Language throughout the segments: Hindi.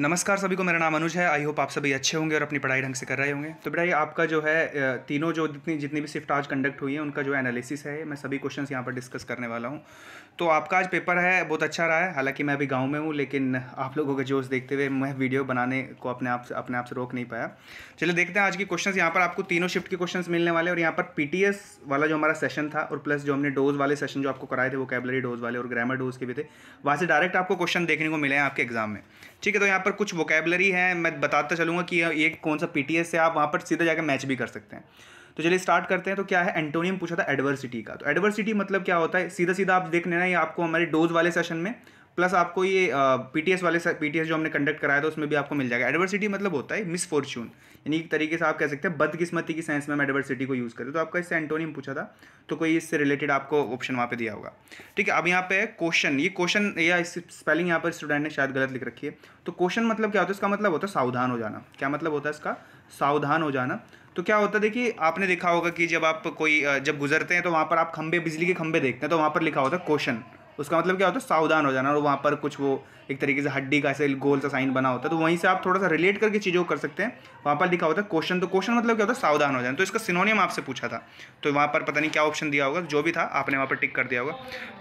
नमस्कार सभी को मेरा नाम अनुज है आई होप आप सभी अच्छे होंगे और अपनी पढ़ाई ढंग से कर रहे होंगे तो बेटा आपका जो है तीनों जो जितनी जितनी भी शिफ्ट आज कंडक्ट हुई है उनका जो एनालिसिस है मैं सभी क्वेश्चन यहाँ पर डिस्कस करने वाला हूँ तो आपका आज पेपर है बहुत अच्छा रहा है हालांकि मैं अभी गाँव में हूँ लेकिन आप लोगों का जोश देखते हुए मैं वीडियो बनाने को अपने आप अपने आप से रोक नहीं पाया चलिए देखते हैं आज की क्वेश्चन यहाँ पर आपको तीनों शिफ्ट के क्वेश्चन मिलने वाले और यहाँ पर पी वाला जो हमारा सेशन था और प्लस जो हमने डोज वाले सेशन जो आपको कराए थे वो कैबलरी डोज वाले और ग्रामर डोज के भी थे वहाँ से डायरेक्ट आपको क्वेश्चन देखने को मिले हैं आपके एग्जाम में ठीक है तो यहाँ पर पर कुछ वोकेबलरी है मैं बताता चलूँगा कि ये कौन सा पी से आप वहाँ पर सीधा जाकर मैच भी कर सकते हैं तो चलिए स्टार्ट करते हैं तो क्या है एंटोनियम पूछा था एडवर्सिटी का तो एडवर्सिटी मतलब क्या होता है सीधा सीधा आप देख लेना ये आपको हमारे डोज वाले सेशन में प्लस आपको ये पीटीएस वाले पीटीएस जो हमने कंडक्ट कराया था उसमें भी आपको मिल जाएगा एडवर्सिटी मतलब होता है मिसफॉर्चून यानी एक तरीके से आप कह सकते हैं बदकिस्मती की सेंस में हम एडवर्सिटी को यूज़ करें तो आपका इससे एंटोनियम पूछा था तो कोई इससे रिलेटेड आपको ऑप्शन वहाँ पे दिया होगा ठीक है अब यहाँ पे क्वेश्चन ये क्वेश्चन या इस स्पेलिंग यहाँ पर स्टूडेंट ने शायद गलत लिख रखी है तो क्वेश्चन मतलब क्या होता है इसका मतलब होता है सावधान हो जाना क्या मतलब होता है इसका सावधान हो जाना तो क्या होता है देखिए आपने देखा होगा कि जब आप कोई जब गुजरते हैं तो वहाँ पर आप खंबे बिजली के खंबे देखते हैं तो वहाँ पर लिखा होता है क्वेश्चन उसका मतलब क्या होता है सावधान हो जाना और वहाँ पर कुछ वो एक तरीके से हड्डी का ऐसे गोल सा साइन बना होता है तो वहीं से आप थोड़ा सा रिलेट करके चीज़ों को कर सकते हैं वहाँ पर लिखा होता है क्वेश्चन तो क्वेश्चन मतलब क्या होता है सावधान हो जाना तो इसका सिनोनियम आपसे पूछा था तो वहाँ पर पता नहीं क्या ऑप्शन दिया होगा जो भी था आपने वहाँ पर टिक कर दिया होगा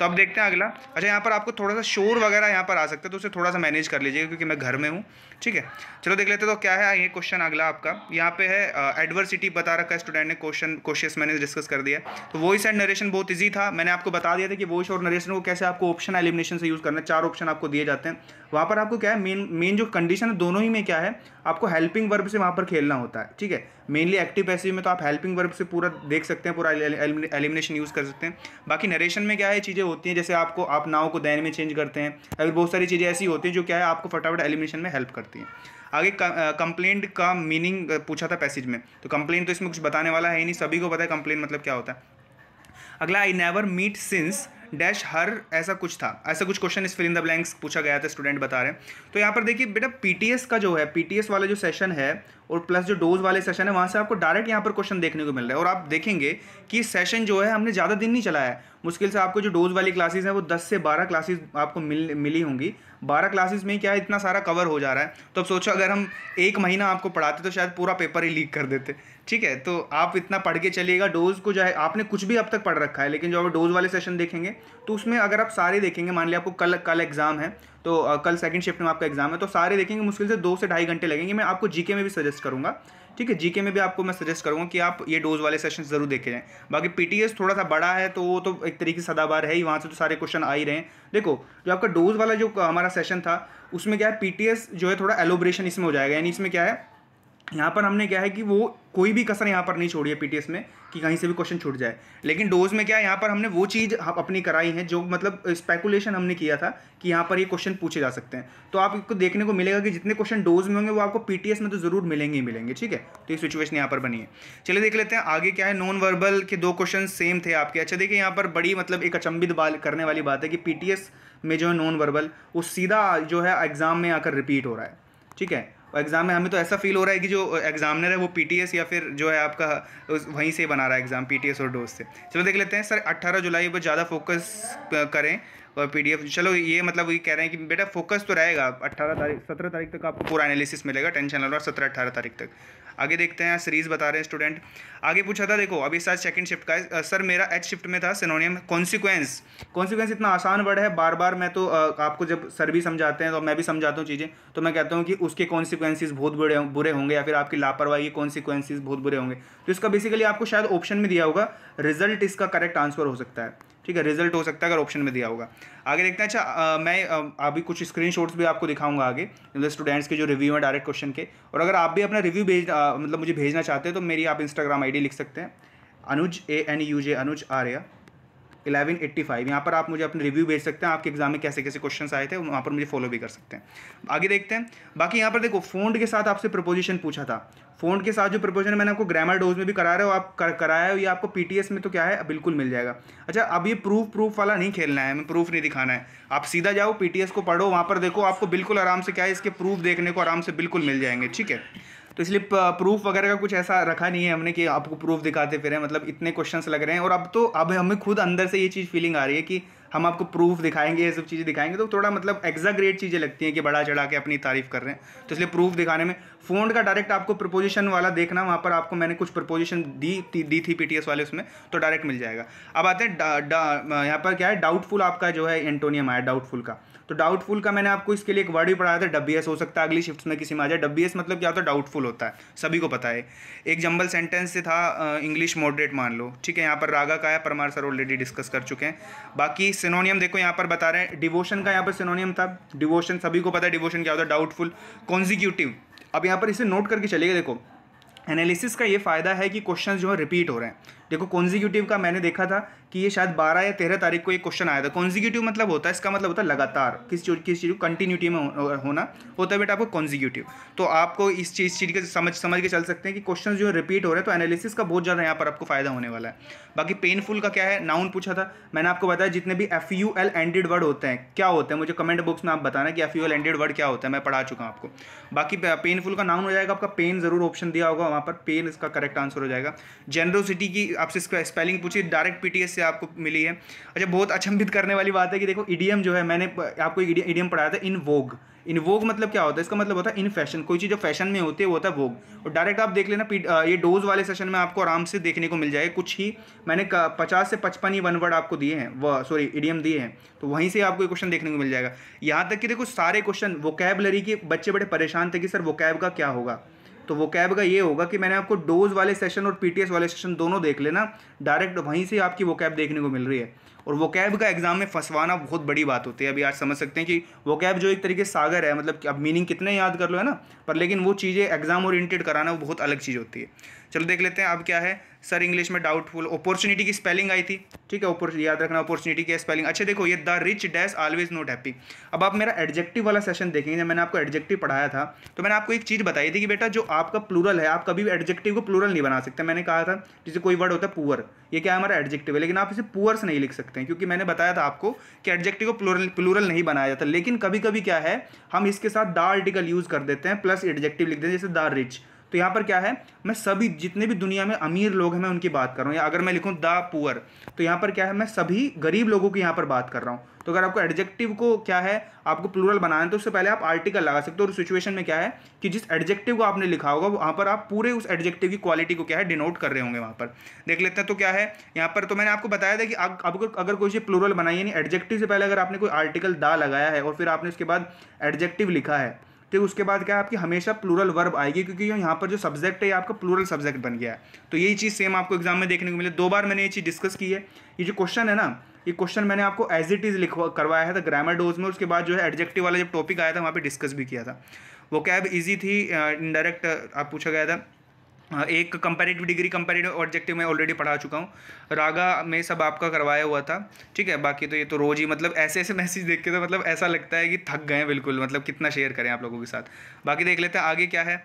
तो अब देखते हैं अगला अच्छा यहाँ पर आपको थोड़ा सा शोर वगैरह यहाँ पर आ सकता है तो उसे थोड़ा सा मैनेज कर लीजिएगा क्योंकि मैं घर में हूँ ठीक है चलो देख लेते तो क्या है ये क्वेश्चन अगला आपका यहाँ पे है एडवर्सिटी बता रखा है स्टूडेंट ने क्वेश्चन क्वेश्चन मैंने डिस्कस कर दिया तो वॉइस एंड नरेशन बहुत ईजी था मैंने आपको बता दिया था कि वॉइस और नरेशन को कैसे आपको ऑप्शन एलिमिनेशन से यूज़ करना है चार ऑप्शन आपको दिए जाते हैं वहां पर आपको क्या है मेन मेन जो कंडीशन है दोनों ही में क्या है आपको हेल्पिंग वर्ब से वहां पर खेलना होता है ठीक है मेनली एक्टिव पैसिव में तो आप हेल्पिंग वर्ब से पूरा देख सकते हैं पूरा एलिमिनेशन यूज़ कर सकते हैं बाकी नरेशन में क्या है चीज़ें होती हैं जैसे आपको आप नाव को दैन में चेंज करते हैं अगर बहुत सारी चीज़ें ऐसी होती हैं जो क्या है आपको फटाफट एलिमिनेशन में हेल्प करती हैं आगे कंप्लेंट का मीनिंग पूछा था पैसेज में तो कंप्लेन तो इसमें कुछ बताने वाला है ही नहीं सभी को पता है कंप्लेन मतलब क्या होता है अगला I never meet since dash her ऐसा कुछ था ऐसा कुछ क्वेश्चन इस फिल इन द ब्लैंक्स पूछा गया था स्टूडेंट बता रहे हैं तो यहाँ पर देखिए बेटा पीटीएस का जो है पीटीएस वाला जो सेशन है और प्लस जो डोज वाले सेशन है वहाँ से आपको डायरेक्ट यहाँ पर क्वेश्चन देखने को मिल रहा है और आप देखेंगे कि सेशन जो है हमने ज़्यादा दिन नहीं चलाया है मुश्किल से आपको जो डोज वाली क्लासेस हैं वो 10 से 12 क्लासेस आपको मिल मिली होंगी 12 क्लासेस में क्या है इतना सारा कवर हो जा रहा है तो अब सोचो अगर हम एक महीना आपको पढ़ाते तो शायद पूरा पेपर ही लीक कर देते ठीक है तो आप इतना पढ़ के चलिएगा डोज को जो है आपने कुछ भी अब तक पढ़ रखा है लेकिन जो आप डोज वाले सेशन देखेंगे तो उसमें अगर आप सारे देखेंगे मान लिया आपको कल कल एग्ज़ाम है तो आ, कल सेकंड शिफ्ट में आपका एग्जाम है तो सारे देखेंगे मुश्किल से दो से ढाई घंटे लगेंगे मैं आपको जीके में भी सजेस्ट करूँगा ठीक है जीके में भी आपको मैं सजेस्ट करूँगा कि आप ये डोज वाले सेशन जरूर देखे जाएँ बाकी पीटीएस थोड़ा सा बड़ा है तो वो तो एक तरीके से सदाबार है ही वहाँ से तो सारे क्वेश्चन आ ही रहे हैं देखो जो आपका डोज वाला जो हमारा सेशन था उसमें क्या है पीटीएस जो है थोड़ा एलोब्रेशन इसमें हो जाएगा यानी इसमें क्या है यहाँ पर हमने क्या है कि वो कोई भी कसर यहाँ पर नहीं छोड़ी है पीटीएस में कि कहीं से भी क्वेश्चन छूट जाए लेकिन डोज में क्या है यहाँ पर हमने वो चीज़ अपनी कराई है जो मतलब स्पेकुलेशन हमने किया था कि यहाँ पर ये क्वेश्चन पूछे जा सकते हैं तो आपको देखने को मिलेगा कि जितने क्वेश्चन डोज में होंगे वो आपको पीटीएस में तो ज़रूर मिलेंगे ही मिलेंगे ठीक है तो ये सिचुएशन यहाँ पर बनी है चलिए देख लेते हैं आगे क्या है नॉन वर्बल के दो क्वेश्चन सेम थे आपके अच्छा देखिए यहाँ पर बड़ी मतलब एक अचंबित बात करने वाली बात है कि पी में जो है नॉन वर्बल वो सीधा जो है एग्ज़ाम में आकर रिपीट हो रहा है ठीक है एग्ज़ाम में हमें तो ऐसा फील हो रहा है कि जो एग्ज़ामिनर है वो पी या फिर जो है आपका वहीं से बना रहा है एग्ज़ाम पी और डोज से चलो देख लेते हैं सर अट्ठारह जुलाई पर ज़्यादा फोकस करें और पीडीएफ चलो ये मतलब ये कह रहे हैं कि बेटा फोकस तो रहेगा अट्ठारह तारीख सत्रह तारीख तक आपको पूरा एनालिसिस मिलेगा टेंशन और सत्रह अट्ठारह तारीख तक आगे देखते हैं सीरीज़ बता रहे हैं स्टूडेंट आगे पूछा था देखो अभी साथ सेकंड शिफ्ट का सर मेरा एच शिफ्ट में था सिनोनियम कॉन्सिक्वेंस कॉन्सिक्वेंस इतना आसान वर्ड है बार बार मैं तो आपको जब सर भी समझाते हैं तो मैं भी समझाता हूँ चीज़ें तो मैं कहता हूँ कि उसके कॉन्सिक्वेंसीज बहुत बुरे बुरे होंगे या फिर आपकी लापरवाही के बहुत बुरे होंगे तो इसका बेसिकली आपको शायद ऑप्शन में दिया होगा रिजल्ट इसका करेक्ट आंसर हो सकता है ठीक है रिजल्ट हो सकता है अगर ऑप्शन में दिया होगा आगे देखते हैं अच्छा आ, मैं अभी कुछ स्क्रीन भी आपको दिखाऊंगा आगे मतलब स्टूडेंट्स के जो रिव्यू हैं डायरेक्ट क्वेश्चन के और अगर आप भी अपना रिव्यू भेज मतलब मुझे भेजना चाहते हैं तो मेरी आप इंस्टाग्राम आई लिख सकते हैं Anuj A N U J Anuj Arya eleven eighty five यहाँ पर आप मुझे अपने रिव्यू भेज सकते हैं आपके एग्जाम में कैसे कैसे क्वेश्चन आए थे वहाँ पर मुझे फॉलो भी कर सकते हैं आगे देखते हैं बाकी यहाँ पर देखो फोन के साथ आपसे प्रपोजिशन पूछा था फोन के साथ जो प्रपोजन मैंने आपको ग्रामर डोज में भी करा रहे हो आप कर, कराया हो या आपको पीटीएस में तो क्या है बिल्कुल मिल जाएगा अच्छा अब ये प्रूफ प्रूफ वाला नहीं खेलना है हमें प्रूफ नहीं दिखाना है आप सीधा जाओ पीटीएस को पढ़ो वहाँ पर देखो आपको बिल्कुल आराम से क्या है इसके प्रूफ देखने को आराम से बिल्कुल मिल जाएंगे ठीक है तो इसलिए प्रूफ वगैरह का कुछ ऐसा रखा नहीं है हमने कि आपको प्रूफ दिखाते फिर मतलब इतने क्वेश्चन लग रहे हैं और अब तो अब हमें खुद अंदर से ये चीज़ फीलिंग आ रही है कि हम आपको प्रूफ दिखाएंगे ये सब चीज़ें दिखाएंगे तो थोड़ा मतलब एग्जाग्रेट चीज़ें लगती हैं कि बड़ा चढ़ा के अपनी तारीफ़ कर रहे हैं तो इसलिए प्रूफ दिखाने में फ़ोन का डायरेक्ट आपको प्रपोजिशन वाला देखना वहाँ पर आपको मैंने कुछ प्रपोजिशन दी दी थी पी वाले उसमें तो डायरेक्ट मिल जाएगा अब आते हैं यहाँ पर क्या है डाउटफुल आपका जो है एंटोनियम आया डाउटफुल का तो डाउटफुल का मैंने आपको इसके लिए एक वर्ड भी पढ़ाया था डब्बी हो सकता है अगली शिफ्ट में किसी में आ जाए डब्बी मतलब क्या होता है डाउटफुल होता है सभी को पता है एक जंबल सेंटेंस से था इंग्लिश मॉडरेट मान लो ठीक है यहाँ पर रागा का है परमार सर ऑलरेडी डिस्कस कर चुके हैं बाकी सिनोनियम देखो यहाँ पर बता रहे हैं डिवोशन का यहाँ पर सिनोनियम था डिवोशन सभी को पता है डिवोशन क्या होता है डाउटफुल कॉन्जिक्यूटिव अब यहाँ पर इसे नोट करके चलेगा देखो एनालिसिस का ये फ़ायदा है कि क्वेश्चंस जो है रिपीट हो रहे हैं देखो कॉन्जिक्यूटिव का मैंने देखा था कि ये शायद बारह या तेरह तारीख को एक क्वेश्चन आया था कॉन्जिक्यूटिव मतलब होता है इसका मतलब होता है लगातार किस चीज़ किस चीज़ को कंटिन्यूटी में होना होता है बेटा आपको कॉन्जिक्यूटिव तो आपको इस चीज़ चीज़ के समझ समझ के चल सकते हैं कि क्वेश्चन जो है रिपीट हो रहे हैं तो एनालिसिस का बहुत ज़्यादा यहाँ पर आपको फायदा होने वाला है बाकी पेनफुल का क्या है नाउन पूछा था मैंने आपको बताया जितने भी F U L ended word होते हैं क्या होते हैं मुझे कमेंट बॉक्स में आप बताना कि F U L ended word क्या होता है मैं पढ़ा चुका हूँ आपको बाकी पेनफुल का नाउन हो जाएगा आपका पेन जरूर ऑप्शन दिया होगा वहाँ पर पेन इसका करेक्ट आंसर हो जाएगा जेनरोसिटी की आपसे इसका स्पेलिंग पूछी डायरेक्ट पीटीएस से आपको मिली है अच्छा बहुत अचंभित करने वाली बात है कि देखो ईडीएम जो है मैंने आपको ईडीएम पढ़ाया था इन वोग इन वोग मतलब क्या होता है इसका मतलब होता है इन फैशन कोई चीज़ जो फैशन में होती है वो होता है वोग और डायरेक्ट आप देख लेना ये डोज वाले सेशन में आपको आराम से देखने को मिल जाएगा कुछ ही मैंने पचास से पचपन ही वन वर्ड आपको दिए हैं वह सॉरी ईडीएम दिए हैं तो वहीं से आपको ये क्वेश्चन देखने को मिल जाएगा यहाँ तक कि देखो सारे क्वेश्चन वोकेबलरी के बच्चे बड़े परेशान थे कि सर वोकेब का क्या होगा तो वो कैब का ये होगा कि मैंने आपको डोज वाले सेशन और पी वाले सेशन दोनों देख लेना डायरेक्ट वहीं से आपकी वो कैब देखने को मिल रही है और वो कैब का एग्ज़ाम में फंसवाना बहुत बड़ी बात होती है अभी आज समझ सकते हैं कि वो कैब जो एक तरीके से सागर है मतलब अब मीनिंग कितने याद कर लो है ना पर लेकिन वो चीज़ें एग्ज़ाम और कराना वो बहुत अलग चीज़ होती है चलो देख लेते हैं अब क्या है सर इंग्लिश में डाउटफुल अपॉर्चुनिटी की स्पेलिंग आई थी ठीक है ऊपर याद रखना अपॉर्चुनिटी की स्पेलिंग अच्छा देखो ये the rich dash always not happy अब आप मेरा एडजेक्टिव वाला सेशन देखेंगे जब मैंने आपको एडजेक्टिव पढ़ाया था तो मैंने आपको एक चीज़ बताई थी कि बेटा जो आपका प्लूरल है आप कभी भी एडजेक्टिव को प्लूरल नहीं बना सकते मैंने कहा था जैसे कोई वर्ड होता है पुअर ये क्या हमारा एडजेक्टिव है लेकिन आप इसे पुअर्स नहीं लिख सकते हैं क्योंकि मैंने बताया था आपको कि एडजेक्टिव को प्लूरल प्लूरल नहीं बनाया जाता लेकिन कभी कभी क्या है हम इसके साथ द आर्टिकल यूज़ कर देते हैं प्लस एडजेक्टिव लिख देते हैं जैसे द रिच तो यहाँ पर क्या है मैं सभी जितने भी दुनिया में अमीर लोग हैं मैं उनकी बात कर रहा हूँ या अगर मैं लिखूँ द पुअर तो यहाँ पर क्या है मैं सभी गरीब लोगों की यहाँ पर बात कर रहा हूँ तो अगर आपको एडजेक्टिव को क्या है आपको प्लूरल बनाना है तो उससे पहले आप आर्टिकल लगा सकते हो और सिचुएशन में क्या है कि जिस एडजेक्टिव को आपने लिखा होगा वहाँ पर आप पूरे उस एडजेक्टिव की क्वालिटी को क्या है डिनोट कर रहे होंगे वहाँ पर देख लेते हैं तो क्या है यहाँ पर तो मैंने आपको बताया था कि आपको अगर कोई चीज़ प्लूरल बनाई यानी एडजेक्टिव से पहले अगर आपने कोई आर्टिकल दा लगाया है और फिर आपने उसके बाद एडजेक्टिव लिखा है फिर उसके बाद क्या है आपकी हमेशा प्लूरल वर्ब आएगी क्योंकि यहाँ पर जो सब्जेक्ट है आपका प्लूरल सब्जेक्ट बन गया है तो यही चीज़ सेम आपको एग्जाम में देखने को मिले दो बार मैंने ये चीज़ डिस्कस की है ये जो क्वेश्चन है ना ये क्वेश्चन मैंने आपको एज इट इज़ लिखवा करवाया था ग्रामर डोज में उसके बाद जो है एडजेक्टिव वाला जब टॉपिक आया था वहाँ पे डिस्कस भी किया था वो कैब इजी थी इनडायरेक्ट आप पूछा गया था एक कंपेरेटिव डिग्री कंपेरेटिव ऑब्जेक्टिव मैं ऑलरेडी पढ़ा चुका हूँ रागा में सब आपका करवाया हुआ था ठीक है बाकी तो ये तो रोज़ ही मतलब ऐसे ऐसे मैसेज देख के तो मतलब ऐसा लगता है कि थक गए बिल्कुल मतलब कितना शेयर करें आप लोगों के साथ बाकी देख लेते हैं आगे क्या है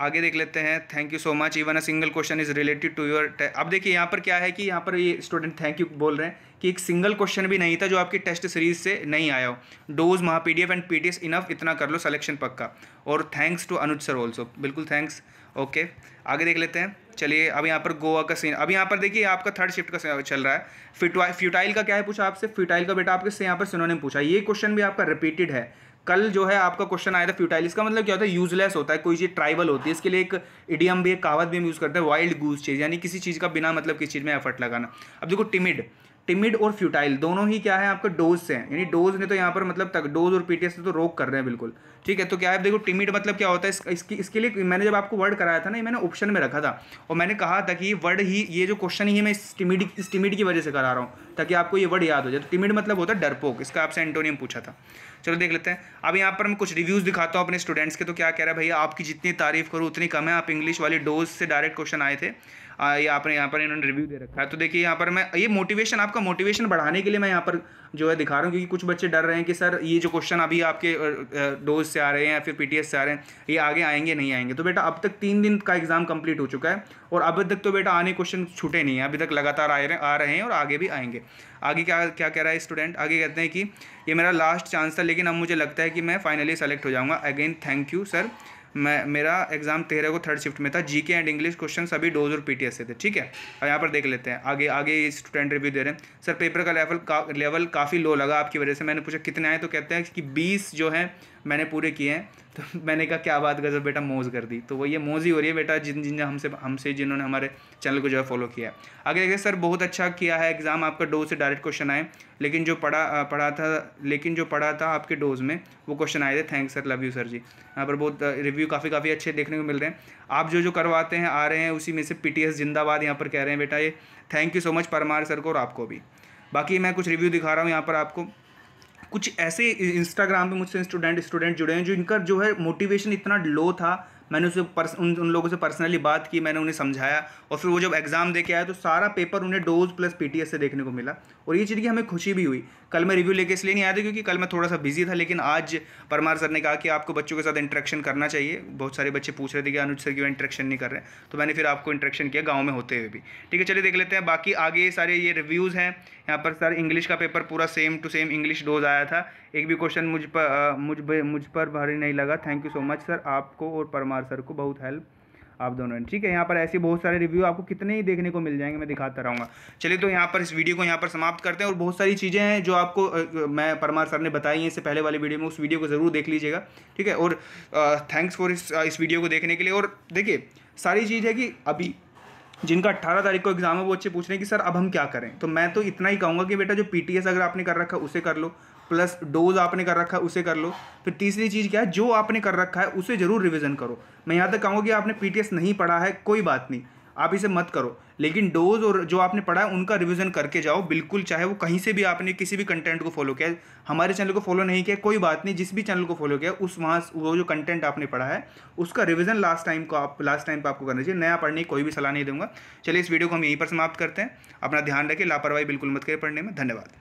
आगे देख लेते हैं thank you so much even a single question is related to your अब देखिए यहाँ पर क्या है कि यहाँ पर ये स्टूडेंट थैंक यू बोल रहे हैं कि एक सिंगल क्वेश्चन भी नहीं था जो आपकी टेस्ट सीरीज से नहीं आया हो डोज महा पी एंड पी इनफ इतना कर लो सलेक्शन पक्का और thanks to Anuj sir also बिल्कुल थैंक्स ओके आगे देख लेते हैं चलिए अब यहाँ पर गोवा का सीन अब यहाँ पर देखिए आपका थर्ड शिफ्ट का चल रहा है फिटवा फ्यूटाइल का क्या है पूछा आपसे फ्यूटाइल का बेटा आपके से यहाँ पर सिनोनिम पूछा ये क्वेश्चन भी आपका रिपीटेड है कल जो है आपका क्वेश्चन आया था फ्यूटाइल इसका मतलब क्या होता है यूजलेस होता है कोई चीज़ ट्राइबल होती है इसके लिए एक इडियम भी एक कहावत भी हम यूज़ करते हैं वाइल्ड गूज चीज़ यानी किसी चीज़ का बिना मतलब किसी चीज़ में एफर्ट लगाना अब देखो टिमिड टिमिड और फ्यूटाइल दोनों ही क्या है आपका डोज से यानी डोज ने तो यहाँ पर मतलब तक डोज और पीटीएस से तो रोक कर रहे हैं बिल्कुल ठीक है तो क्या है देखो टिमिड मतलब क्या होता है इस, इसकी इसके लिए मैंने जब आपको वर्ड कराया था ना ये मैंने ऑप्शन में रखा था और मैंने कहा था कि ये वर्ड ही ये जो क्वेश्चन ही मैं इस टिमिड इस टिमिड की वजह से करा रहा हूँ ताकि आपको ये वर्ड याद हो जाए तो टिमिड मतलब होता है डरपोक इसका आपसे एंटोनियम पूछा था चलो देख लेते हैं अब यहाँ पर मैं कुछ रिव्यूज़ दिखाता हूँ अपने स्टूडेंट्स के तो क्या कह रहा है भैया आपकी जितनी तारीफ़ करूँ उतनी कम है आप इंग्लिश वाली डोज से डायरेक्ट क्वेश्चन आए थे आ, आपने यहाँ पर इन्होंने रिव्यू दे रखा है तो देखिए यहाँ पर मैं ये मोटिवेशन आपका मोटिवेशन बढ़ाने के लिए मैं यहाँ पर जो है दिखा रहा हूँ क्योंकि कुछ बच्चे डर रहे हैं कि सर ये जो क्वेश्चन अभी आपके डोज से आ रहे हैं या फिर पी से आ रहे हैं ये आगे आएंगे नहीं आएंगे तो बेटा अब तक तीन दिन का एग्ज़ाम कंप्लीट हो चुका है और अभी तक तो बेटा आने क्वेश्चन छूटे नहीं हैं अभी तक लगातार आ रहे आ रहे हैं और आगे भी आएंगे आगे क्या क्या कह रहा है स्टूडेंट आगे कहते हैं कि ये मेरा लास्ट चांस था लेकिन अब मुझे लगता है कि मैं फाइनली सेलेक्ट हो जाऊँगा अगेन थैंक यू सर मैं मेरा एग्ज़ाम तेरह को थर्ड शिफ्ट में था जीके एंड इंग्लिश क्वेश्चन सभी डोज और पीटीएस से थे ठीक है और यहाँ पर देख लेते हैं आगे आगे स्टूडेंट रिव्यू दे रहे हैं सर पेपर का लेवल का लेवल काफ़ी लो लगा आपकी वजह से मैंने पूछा कितने आए तो कहते हैं कि बीस जो है मैंने पूरे किए हैं तो मैंने कहा क्या बात गज़ब बेटा मोज कर दी तो वो ये मोज ही हो रही है बेटा जिन जिन हमसे हमसे जिन्होंने हमारे चैनल को जो है फॉलो किया है आगे देखिए सर बहुत अच्छा किया है एग्ज़ाम आपका डोज से डायरेक्ट क्वेश्चन आए लेकिन जो पढ़ा पढ़ा था लेकिन जो पढ़ा था आपके डोज में वो क्वेश्चन आए थे thanks sir love you sir ji यहाँ पर बहुत रिव्यू काफ़ी काफ़ी अच्छे देखने को मिल रहे हैं आप जो जो करवाते हैं आ रहे हैं उसी में से पी जिंदाबाद यहाँ पर कह रहे हैं बेटा ये thank you so much Parmar sir को और आपको भी बाकी मैं कुछ रिव्यू दिखा रहा हूँ यहाँ पर आपको कुछ ऐसे इंस्टाग्राम पे मुझसे स्टूडेंट स्टूडेंट जुड़े हैं जो इनका जो है मोटिवेशन इतना लो था मैंने उसे पर्स उन उन लोगों से पर्सनली बात की मैंने उन्हें समझाया और फिर वो जब एग्ज़ाम दे के आया तो सारा पेपर उन्हें डोज प्लस पीटीएस से देखने को मिला और ये चीज़ की हमें खुशी भी हुई कल मैं रिव्यू लेके इसलिए नहीं आया था क्योंकि कल मैं थोड़ा सा बिजी था लेकिन आज परमार सर ने कहा कि आपको बच्चों के साथ इंट्रैक्शन करना चाहिए बहुत सारे बच्चे पूछ रहे थे कि अनुज सर क्यों इंट्रैक्शन नहीं कर रहे तो मैंने फिर आपको इंट्रैक्शन किया गाँव में होते हुए भी ठीक है चलिए देख लेते हैं बाकी आगे सारे ये रिव्यूज़ हैं यहाँ पर सर इंग्लिश का पेपर पूरा same to same English dose आया था एक भी क्वेश्चन मुझ पर मुझ मुझ पर भारी नहीं लगा thank you so much sir आपको और परमार सर को बहुत हेल्प आप दोनों ने ठीक है यहाँ पर ऐसे बहुत सारे रिव्यू आपको कितने ही देखने को मिल जाएंगे मैं दिखाता रहूँगा चलिए तो यहाँ पर इस वीडियो को यहाँ पर समाप्त करते हैं और बहुत सारी चीज़ें हैं जो आपको मैं परमार सर ने बताई हैं इससे पहले वाली वीडियो में उस वीडियो को ज़रूर देख लीजिएगा ठीक है और थैंक्स फॉर इस इस वीडियो को देखने के लिए और देखिए सारी चीज़ है कि अभी जिनका 18 तारीख को एग्ज़ाम है वो अच्छे पूछ रहे हैं कि सर अब हम क्या करें तो मैं तो इतना ही कहूँगा कि बेटा जो पीटीएस अगर आपने कर रखा है उसे कर लो प्लस डोज आपने कर रखा है उसे कर लो फिर तीसरी चीज़ क्या है जो आपने कर रखा है उसे ज़रूर रिविज़न करो मैं यहाँ तक कहूँगा कि आपने पी नहीं पढ़ा है कोई बात नहीं आप इसे मत करो लेकिन डोज और जो आपने पढ़ा है उनका रिवीजन करके जाओ बिल्कुल चाहे वो कहीं से भी आपने किसी भी कंटेंट को फॉलो किया हमारे चैनल को फॉलो नहीं किया कोई बात नहीं जिस भी चैनल को फॉलो किया उस वहाँ वो जो कंटेंट आपने पढ़ा है उसका रिवीजन लास्ट टाइम को आप लास्ट टाइम पर आपको करना चाहिए नया पढ़ने की कोई भी सलाह नहीं दूंगा चलिए इस वीडियो को हम यहीं पर समाप्त करते हैं अपना ध्यान रखें लापरवाही बिल्कुल मत करें पढ़ने में धन्यवाद